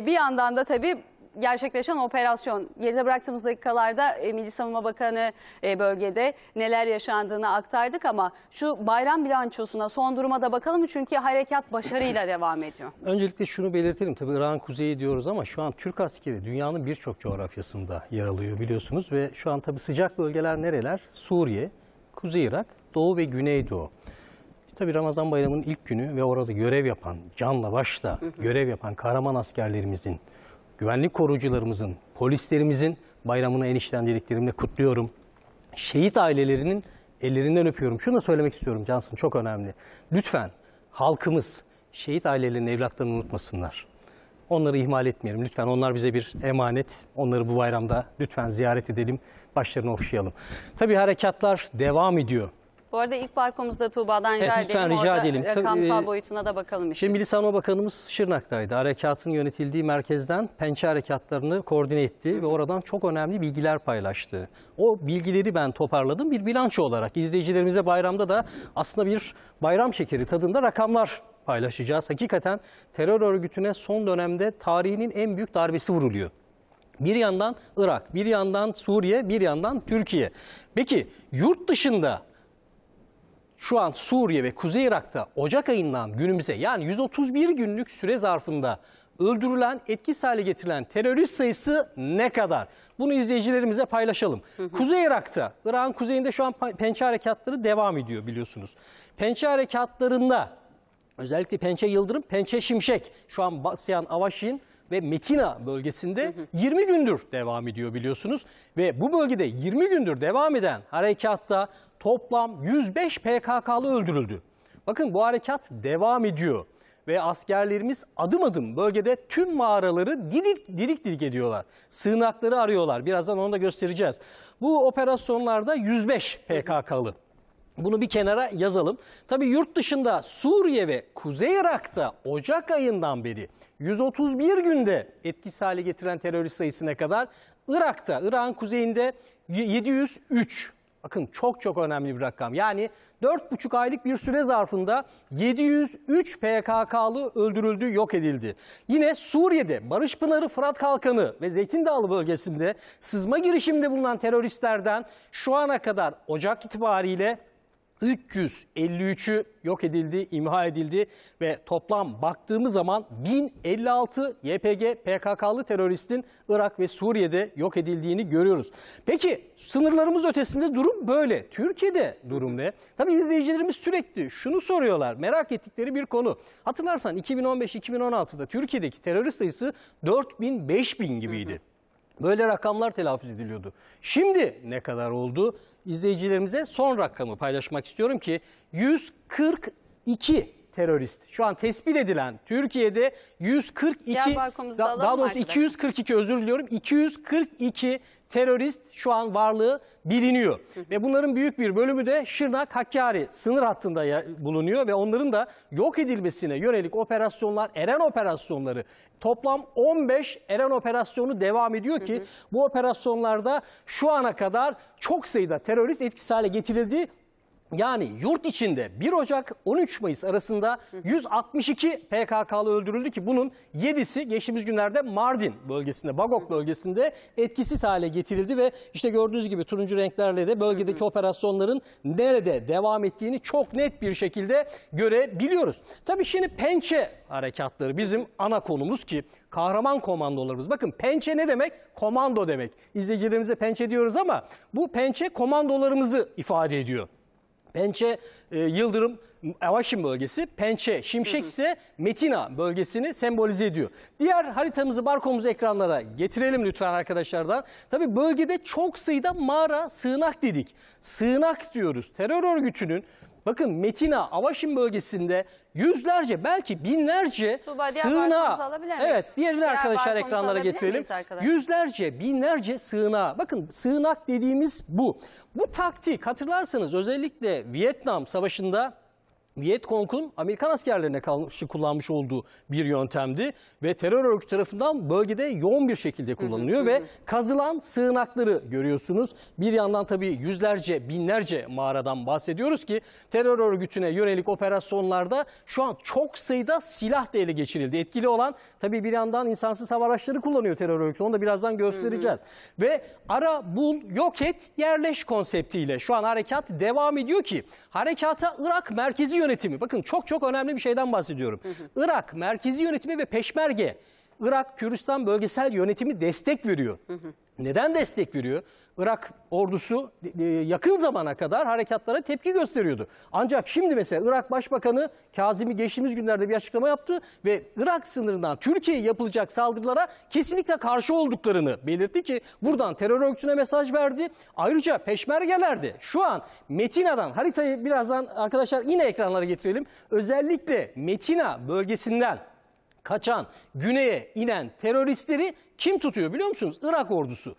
E, bir yandan da tabii gerçekleşen operasyon. Geride bıraktığımız dakikalarda e, Milli Savunma Bakanı e, bölgede neler yaşandığını aktardık ama şu bayram bilançosuna son duruma da bakalım çünkü harekat başarıyla devam ediyor. Öncelikle şunu belirtelim tabii Irak'ın kuzeyi diyoruz ama şu an Türk askeri dünyanın birçok coğrafyasında yer alıyor biliyorsunuz ve şu an tabii sıcak bölgeler nereler? Suriye, Kuzey Irak, Doğu ve Güneydoğu tabii Ramazan Bayramı'nın ilk günü ve orada görev yapan, canla başla görev yapan kahraman askerlerimizin, güvenlik korucularımızın, polislerimizin bayramını enişten dileklerimle kutluyorum. Şehit ailelerinin ellerinden öpüyorum. Şunu da söylemek istiyorum Cansın çok önemli. Lütfen halkımız şehit ailelerinin evlatlarını unutmasınlar. Onları ihmal etmeyelim. Lütfen onlar bize bir emanet. Onları bu bayramda lütfen ziyaret edelim. Başlarını okşayalım. Tabii harekatlar devam ediyor. Bu arada ilk balkomuzda Tuğba'dan rica evet, lütfen edelim. rica Orada edelim. rakamsal e, ee, boyutuna da bakalım. Işte. Şimdi Milli Savunma Bakanımız Şırnak'taydı. Harekatın yönetildiği merkezden pençe harekatlarını koordine etti ve oradan çok önemli bilgiler paylaştı. O bilgileri ben toparladım bir bilanço olarak. izleyicilerimize bayramda da aslında bir bayram şekeri tadında rakamlar paylaşacağız. Hakikaten terör örgütüne son dönemde tarihinin en büyük darbesi vuruluyor. Bir yandan Irak, bir yandan Suriye, bir yandan Türkiye. Peki yurt dışında şu an Suriye ve Kuzey Irak'ta Ocak ayından günümüze yani 131 günlük süre zarfında öldürülen, etkisiz hale getirilen terörist sayısı ne kadar? Bunu izleyicilerimize paylaşalım. Hı hı. Kuzey Irak'ta, Irak'ın kuzeyinde şu an pençe harekatları devam ediyor biliyorsunuz. Pençe harekatlarında özellikle Pençe Yıldırım, Pençe Şimşek şu an Basyan Avaşin ve Metina bölgesinde hı hı. 20 gündür devam ediyor biliyorsunuz. Ve bu bölgede 20 gündür devam eden harekatta toplam 105 PKK'lı öldürüldü. Bakın bu harekat devam ediyor ve askerlerimiz adım adım bölgede tüm mağaraları didik didik, didik ediyorlar. Sığınakları arıyorlar. Birazdan onu da göstereceğiz. Bu operasyonlarda 105 PKK'lı bunu bir kenara yazalım. Tabi yurt dışında Suriye ve Kuzey Irak'ta Ocak ayından beri 131 günde etkisiz hale getiren terörist sayısına kadar Irak'ta, Irak'ın kuzeyinde 703. Bakın çok çok önemli bir rakam. Yani 4,5 aylık bir süre zarfında 703 PKK'lı öldürüldü, yok edildi. Yine Suriye'de Barış Pınarı, Fırat Kalkanı ve Zeytin Dağlı bölgesinde sızma girişiminde bulunan teröristlerden şu ana kadar Ocak itibariyle 353'ü yok edildi, imha edildi ve toplam baktığımız zaman 1056 YPG PKK'lı teröristin Irak ve Suriye'de yok edildiğini görüyoruz. Peki sınırlarımız ötesinde durum böyle. Türkiye'de durum ne? Tabii izleyicilerimiz sürekli şunu soruyorlar. Merak ettikleri bir konu. Hatırlarsan 2015-2016'da Türkiye'deki terörist sayısı 4000-5000 gibiydi. Hı hı. Böyle rakamlar telaffuz ediliyordu. Şimdi ne kadar oldu? İzleyicilerimize son rakamı paylaşmak istiyorum ki 142 terörist. Şu an tespit edilen Türkiye'de 142 da, daha doğrusu 242 özür diliyorum 242 terörist şu an varlığı biliniyor. Hı hı. Ve bunların büyük bir bölümü de Şırnak-Hakkari sınır hattında bulunuyor ve onların da yok edilmesine yönelik operasyonlar, Eren operasyonları toplam 15 Eren operasyonu devam ediyor ki hı hı. bu operasyonlarda şu ana kadar çok sayıda terörist etkisiz hale getirildi yani yurt içinde 1 Ocak 13 Mayıs arasında 162 PKK'lı öldürüldü ki bunun 7'si geçtiğimiz günlerde Mardin bölgesinde, Bagok bölgesinde etkisiz hale getirildi ve işte gördüğünüz gibi turuncu renklerle de bölgedeki operasyonların nerede devam ettiğini çok net bir şekilde görebiliyoruz. Tabii şimdi pençe harekatları bizim ana konumuz ki kahraman komandolarımız. Bakın pençe ne demek? Komando demek. İzleyicilerimize pençe diyoruz ama bu pençe komandolarımızı ifade ediyor. Pençe e, Yıldırım Avaşin bölgesi, Pençe, Şimşek ise Metina bölgesini sembolize ediyor. Diğer haritamızı, barkomuzu ekranlara getirelim lütfen arkadaşlardan. Tabii bölgede çok sayıda mağara, sığınak dedik. Sığınak diyoruz. Terör örgütünün Bakın Metina, Avaşin bölgesinde yüzlerce belki binlerce sığınak diğer Evet diğerini Diğer arkadaşlar ekranlara getirelim. arkadaşlar? Yüzlerce binlerce sığınak. Bakın sığınak dediğimiz bu. Bu taktik hatırlarsanız özellikle Vietnam Savaşı'nda Vietcong'un Amerikan askerlerine karşı kullanmış olduğu bir yöntemdi ve terör örgütü tarafından bölgede yoğun bir şekilde kullanılıyor ve kazılan sığınakları görüyorsunuz. Bir yandan tabii yüzlerce, binlerce mağaradan bahsediyoruz ki terör örgütüne yönelik operasyonlarda şu an çok sayıda silah da ele geçirildi. Etkili olan tabii bir yandan insansız hava araçları kullanıyor terör örgütü. Onu da birazdan göstereceğiz. ve ara, bul, yok et, yerleş konseptiyle şu an harekat devam ediyor ki harekata Irak merkezi yönelik yönetimi bakın çok çok önemli bir şeyden bahsediyorum. Hı hı. Irak merkezi yönetimi ve peşmerge Irak Kürdistan bölgesel yönetimi destek veriyor. Hı hı. Neden destek veriyor? Irak ordusu e, yakın zamana kadar harekatlara tepki gösteriyordu. Ancak şimdi mesela Irak Başbakanı Kazimi geçtiğimiz günlerde bir açıklama yaptı ve Irak sınırından Türkiye'ye yapılacak saldırılara kesinlikle karşı olduklarını belirtti ki buradan terör örgütüne mesaj verdi. Ayrıca peşmergelerdi. şu an Metina'dan haritayı birazdan arkadaşlar yine ekranlara getirelim. Özellikle Metina bölgesinden kaçan, güneye inen teröristleri kim tutuyor biliyor musunuz? Irak ordusu.